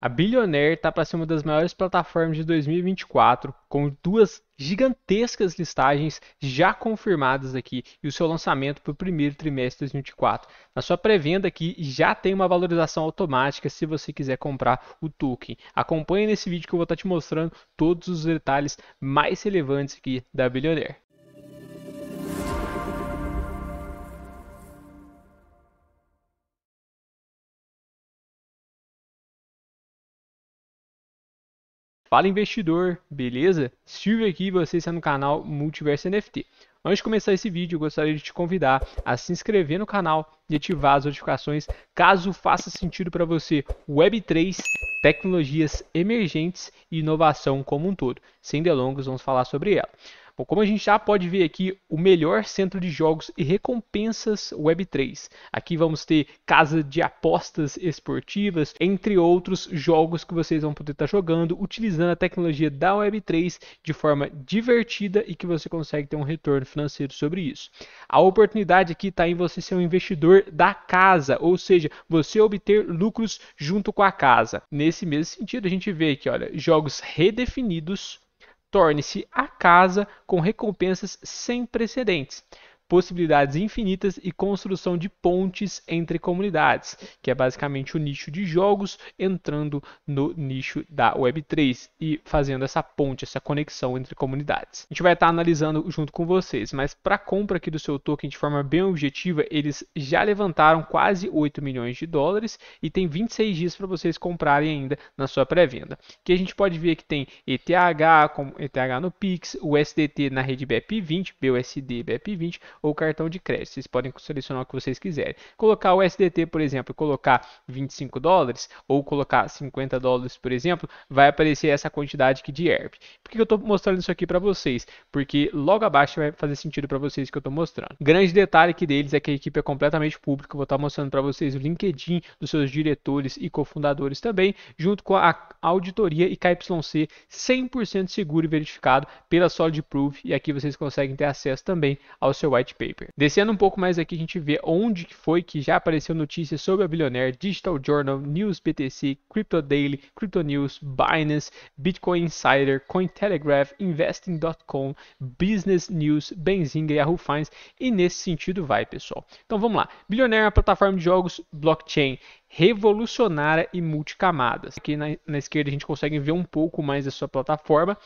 A Billionaire está para ser uma das maiores plataformas de 2024, com duas gigantescas listagens já confirmadas aqui e o seu lançamento para o primeiro trimestre de 2024. Na sua pré-venda aqui já tem uma valorização automática se você quiser comprar o token. Acompanhe nesse vídeo que eu vou estar tá te mostrando todos os detalhes mais relevantes aqui da Billionaire. Fala investidor, beleza? Silvio aqui, você está no canal Multiverso NFT. Antes de começar esse vídeo, eu gostaria de te convidar a se inscrever no canal e ativar as notificações caso faça sentido para você Web3, tecnologias emergentes e inovação como um todo. Sem delongas, vamos falar sobre ela. Como a gente já pode ver aqui, o melhor centro de jogos e recompensas Web3. Aqui vamos ter casa de apostas esportivas, entre outros jogos que vocês vão poder estar jogando, utilizando a tecnologia da Web3 de forma divertida e que você consegue ter um retorno financeiro sobre isso. A oportunidade aqui está em você ser um investidor da casa, ou seja, você obter lucros junto com a casa. Nesse mesmo sentido, a gente vê aqui, olha, jogos redefinidos torne-se a casa com recompensas sem precedentes possibilidades infinitas e construção de pontes entre comunidades, que é basicamente o nicho de jogos entrando no nicho da Web3 e fazendo essa ponte, essa conexão entre comunidades. A gente vai estar analisando junto com vocês, mas para compra aqui do seu token de forma bem objetiva, eles já levantaram quase 8 milhões de dólares e tem 26 dias para vocês comprarem ainda na sua pré-venda. Que a gente pode ver que tem ETH, como ETH no Pix, o SDT na rede BEP20, BUSD BEP20, ou cartão de crédito. Vocês podem selecionar o que vocês quiserem. Colocar o SDT, por exemplo, colocar 25 dólares ou colocar 50 dólares, por exemplo, vai aparecer essa quantidade aqui de ERP. Por que eu estou mostrando isso aqui para vocês? Porque logo abaixo vai fazer sentido para vocês que eu estou mostrando. Grande detalhe aqui deles é que a equipe é completamente pública. Eu vou estar tá mostrando para vocês o LinkedIn dos seus diretores e cofundadores também, junto com a auditoria e KYC 100% seguro e verificado pela Solid Proof. E aqui vocês conseguem ter acesso também ao seu white white paper. Descendo um pouco mais aqui, a gente vê onde foi que já apareceu notícias sobre a Bilionaire, Digital Journal, News BTC, Crypto Daily, Crypto News, Binance, Bitcoin Insider, Cointelegraph, Investing.com, Business News, Benzinga, Yahoo Finance e nesse sentido vai, pessoal. Então vamos lá. Bilionaire é uma plataforma de jogos blockchain revolucionária e multicamadas. Aqui na, na esquerda a gente consegue ver um pouco mais da sua plataforma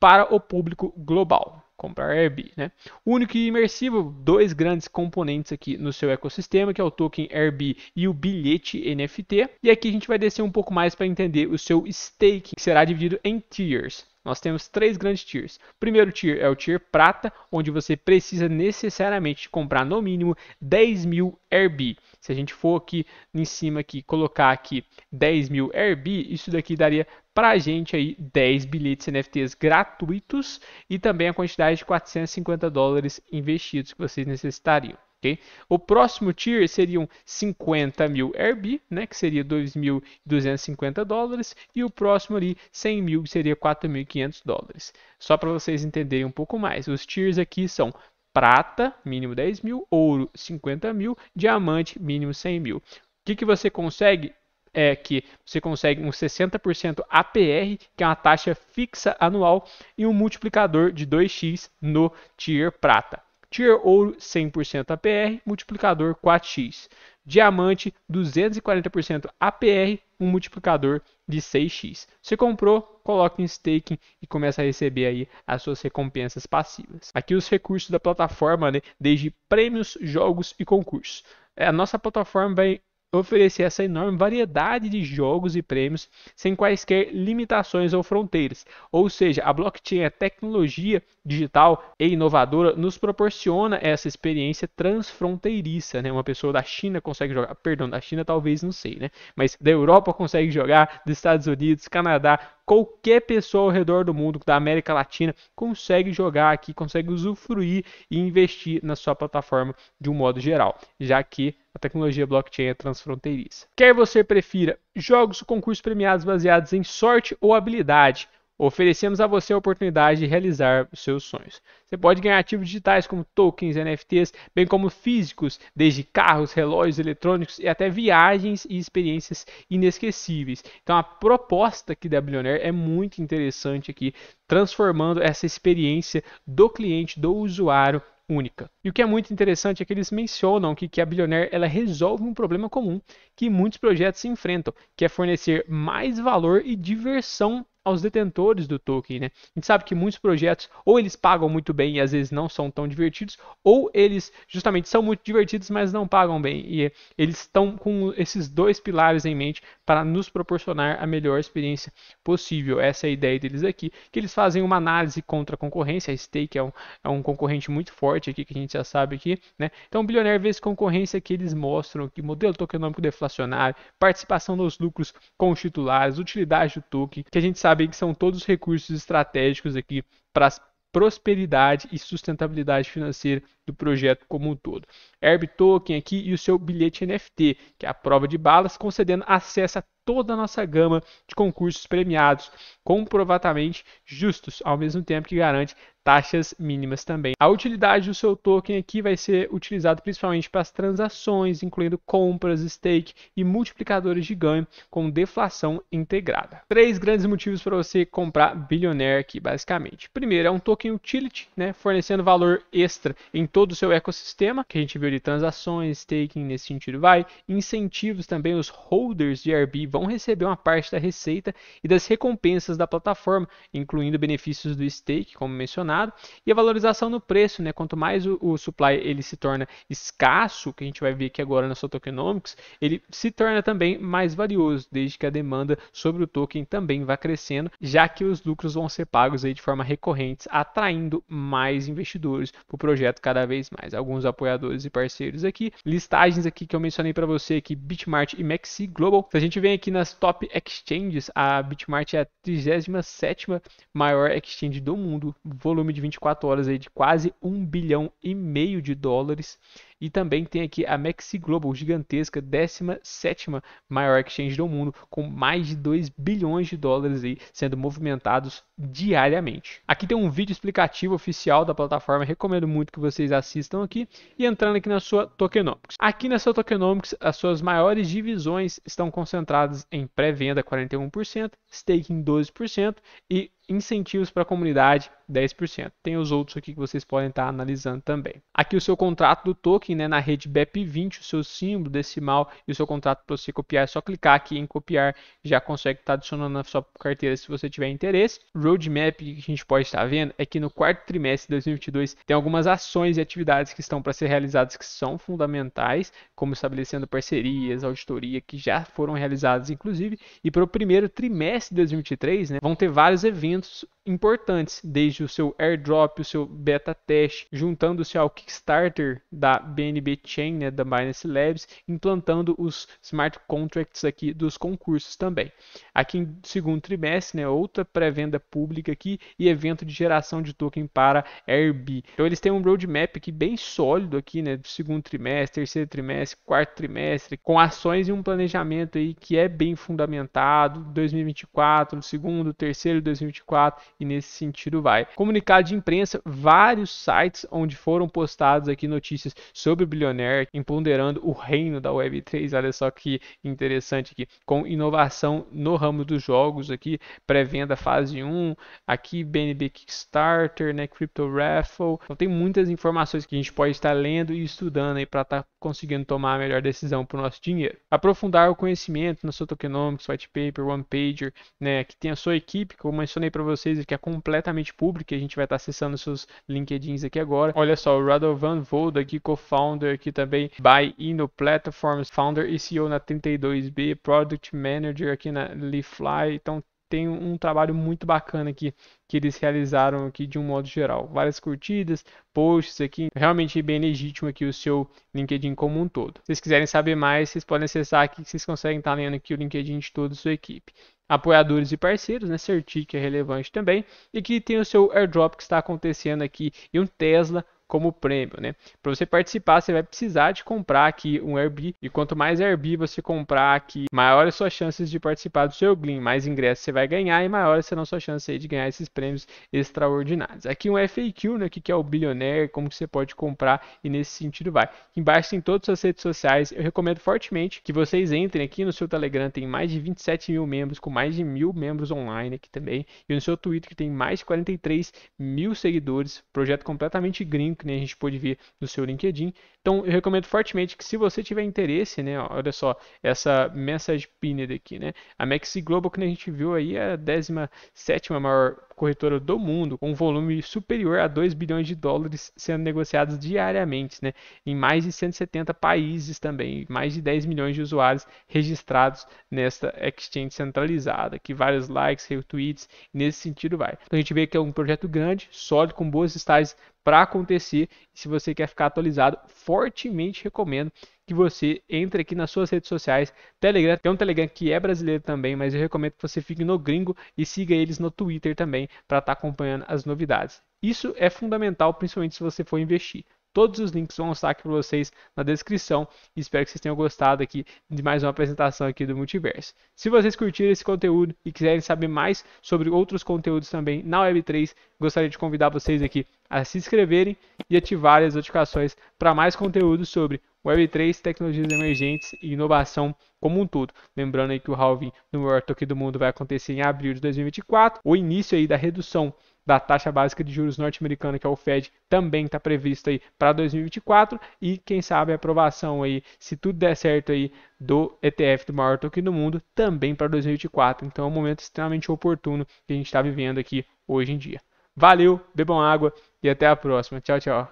para o público global comprar Airbnb. Né? Único e imersivo, dois grandes componentes aqui no seu ecossistema, que é o token Airbnb e o bilhete NFT. E aqui a gente vai descer um pouco mais para entender o seu staking, que será dividido em tiers. Nós temos três grandes tiers. O primeiro tier é o tier prata, onde você precisa necessariamente comprar no mínimo 10 mil Airbnb. Se a gente for aqui em cima aqui, colocar aqui 10 mil Airbnb, isso daqui daria para a gente aí 10 bilhetes NFTs gratuitos e também a quantidade de 450 dólares investidos que vocês necessitariam. Okay? O próximo tier seriam 50 mil RB, né, que seria 2.250 dólares, e o próximo ali 100 mil, que seria 4.500 dólares. Só para vocês entenderem um pouco mais, os tiers aqui são prata, mínimo 10 mil, ouro 50 mil, diamante, mínimo 100 mil. O que, que você consegue é que você consegue um 60% APR, que é uma taxa fixa anual, e um multiplicador de 2x no Tier Prata. Tier Ouro 100% APR, multiplicador 4x. Diamante 240% APR, um multiplicador de 6x. Você comprou, coloca em staking e começa a receber aí as suas recompensas passivas. Aqui os recursos da plataforma, né, desde prêmios, jogos e concursos. É, a nossa plataforma vai oferecer essa enorme variedade de jogos e prêmios sem quaisquer limitações ou fronteiras. Ou seja, a blockchain, a é tecnologia digital e inovadora, nos proporciona essa experiência transfronteiriça. Né? Uma pessoa da China consegue jogar, perdão, da China talvez não sei, né? mas da Europa consegue jogar, dos Estados Unidos, Canadá, qualquer pessoa ao redor do mundo, da América Latina, consegue jogar aqui, consegue usufruir e investir na sua plataforma de um modo geral, já que a tecnologia blockchain é transfronteiriça. Quer você prefira jogos ou concursos premiados baseados em sorte ou habilidade, Oferecemos a você a oportunidade de realizar seus sonhos. Você pode ganhar ativos digitais como tokens, NFTs, bem como físicos, desde carros, relógios eletrônicos e até viagens e experiências inesquecíveis. Então a proposta aqui da Billionaire é muito interessante aqui, transformando essa experiência do cliente, do usuário única. E o que é muito interessante é que eles mencionam que, que a Billionaire ela resolve um problema comum que muitos projetos enfrentam, que é fornecer mais valor e diversão aos detentores do token, né? A gente sabe que muitos projetos ou eles pagam muito bem e às vezes não são tão divertidos, ou eles justamente são muito divertidos, mas não pagam bem. E eles estão com esses dois pilares em mente para nos proporcionar a melhor experiência possível. Essa é a ideia deles aqui, que eles fazem uma análise contra a concorrência. A Stake é um, é um concorrente muito forte aqui, que a gente já sabe aqui, né? Então, bilionário essa concorrência que eles mostram que modelo tokenômico deflacionário, participação dos lucros com os titulares, utilidade do token, que a gente sabe sabem que são todos recursos estratégicos aqui para prosperidade e sustentabilidade financeira do projeto como um todo. Herb Token aqui e o seu bilhete NFT, que é a prova de balas, concedendo acesso a toda a nossa gama de concursos premiados, comprovadamente justos, ao mesmo tempo que garante taxas mínimas também. A utilidade do seu token aqui vai ser utilizado principalmente para as transações, incluindo compras, stake e multiplicadores de ganho com deflação integrada. Três grandes motivos para você comprar Billionaire aqui, basicamente. Primeiro, é um token utility, né, fornecendo valor extra em todo o seu ecossistema, que a gente viu de transações, staking nesse sentido vai, incentivos também, os holders de RB vão receber uma parte da receita e das recompensas da plataforma, incluindo benefícios do stake, como mencionado mencionado, e a valorização no preço, né? Quanto mais o, o supply ele se torna escasso, que a gente vai ver aqui agora na sua tokenomics, ele se torna também mais valioso, desde que a demanda sobre o token também vá crescendo, já que os lucros vão ser pagos aí de forma recorrente, atraindo mais investidores para o projeto cada vez mais. Alguns apoiadores e parceiros aqui, listagens aqui que eu mencionei para você aqui, Bitmart e Maxi Global. Se a gente vem aqui nas top exchanges, a Bitmart é a 37ª maior exchange do mundo, volume filme de 24 horas aí de quase um bilhão e meio de dólares e também tem aqui a Maxi Global, gigantesca, 17 maior exchange do mundo, com mais de 2 bilhões de dólares aí sendo movimentados diariamente. Aqui tem um vídeo explicativo oficial da plataforma, recomendo muito que vocês assistam aqui. E entrando aqui na sua Tokenomics. Aqui na sua Tokenomics, as suas maiores divisões estão concentradas em pré-venda 41%, staking 12% e incentivos para a comunidade 10%. Tem os outros aqui que vocês podem estar analisando também. Aqui o seu contrato do token Token né, na rede BEP20, o seu símbolo decimal e o seu contrato para você copiar. É só clicar aqui em copiar, já consegue estar tá adicionando na sua carteira se você tiver interesse. Roadmap que a gente pode estar vendo é que no quarto trimestre de 2022 tem algumas ações e atividades que estão para ser realizadas que são fundamentais, como estabelecendo parcerias, auditoria, que já foram realizadas inclusive. E para o primeiro trimestre de 2023 né, vão ter vários eventos importantes, desde o seu airdrop, o seu beta teste, juntando-se ao Kickstarter da BNB Chain, né, da Binance Labs, implantando os smart contracts aqui dos concursos também. Aqui em segundo trimestre, né, outra pré-venda pública aqui e evento de geração de token para Airbnb. Então eles têm um roadmap aqui bem sólido aqui, né, do segundo trimestre, terceiro trimestre, quarto trimestre, com ações e um planejamento aí que é bem fundamentado, 2024, segundo, terceiro, 2024 e nesse sentido vai. Comunicado de imprensa, vários sites onde foram postados aqui notícias sobre o bilionaire, empoderando o reino da Web3. Olha só que interessante aqui, com inovação no ramo dos jogos aqui, pré-venda fase 1, aqui BNB Kickstarter, né, Crypto Raffle. Então tem muitas informações que a gente pode estar lendo e estudando aí para estar tá conseguindo tomar a melhor decisão para o nosso dinheiro. Aprofundar o conhecimento no seu tokenomics, white paper, one pager, né, que tem a sua equipe, que eu mencionei para vocês, que é completamente pública, a gente vai estar tá acessando seus LinkedIns aqui agora. Olha só, o Radovan Volda aqui, co-founder aqui também, by Ino Platforms, founder e CEO na 32B, product manager aqui na LeFly, então tem um trabalho muito bacana aqui que eles realizaram aqui de um modo geral. Várias curtidas, posts aqui, realmente bem legítimo aqui o seu LinkedIn como um todo. Se vocês quiserem saber mais, vocês podem acessar aqui que vocês conseguem estar lendo aqui o LinkedIn de toda a sua equipe. Apoiadores e parceiros, né? Certi que é relevante também. E que tem o seu airdrop que está acontecendo aqui e um Tesla como prêmio, né? Para você participar, você vai precisar de comprar aqui um Airbnb e quanto mais Airbnb você comprar aqui, maiores suas chances de participar do seu Gleam, mais ingressos você vai ganhar e maiores serão suas chances de ganhar esses prêmios extraordinários. Aqui um FAQ, né, que é o bilionaire, como que você pode comprar e nesse sentido vai. Embaixo tem todas as redes sociais, eu recomendo fortemente que vocês entrem aqui no seu Telegram, tem mais de 27 mil membros, com mais de mil membros online aqui também, e no seu Twitter que tem mais de 43 mil seguidores, projeto completamente gringo, que nem a gente pôde ver no seu LinkedIn, então eu recomendo fortemente que se você tiver interesse, né, olha só, essa message pinned aqui, né? A Maxi Global que a gente viu aí é a 17 maior corretora do mundo, com um volume superior a 2 bilhões de dólares sendo negociados diariamente, né? Em mais de 170 países também, mais de 10 milhões de usuários registrados nesta exchange centralizada, que vários likes, retweets, nesse sentido vai. Então a gente vê que é um projeto grande, sólido, com boas estágios para acontecer se você quer ficar atualizado, fortemente recomendo que você entre aqui nas suas redes sociais. Telegram, tem um Telegram que é brasileiro também, mas eu recomendo que você fique no gringo e siga eles no Twitter também para estar tá acompanhando as novidades. Isso é fundamental, principalmente se você for investir. Todos os links vão estar aqui para vocês na descrição. Espero que vocês tenham gostado aqui de mais uma apresentação aqui do Multiverso. Se vocês curtiram esse conteúdo e quiserem saber mais sobre outros conteúdos também na Web3, gostaria de convidar vocês aqui a se inscreverem e ativarem as notificações para mais conteúdo sobre Web3, tecnologias emergentes e inovação como um todo. Lembrando aí que o halving no maior toque do mundo vai acontecer em abril de 2024. O início aí da redução da taxa básica de juros norte-americana, que é o Fed, também está prevista aí para 2024 e quem sabe a aprovação aí, se tudo der certo aí, do ETF do maior token do mundo também para 2024. Então é um momento extremamente oportuno que a gente está vivendo aqui hoje em dia. Valeu, bebam água e até a próxima. Tchau, tchau.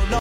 Uh,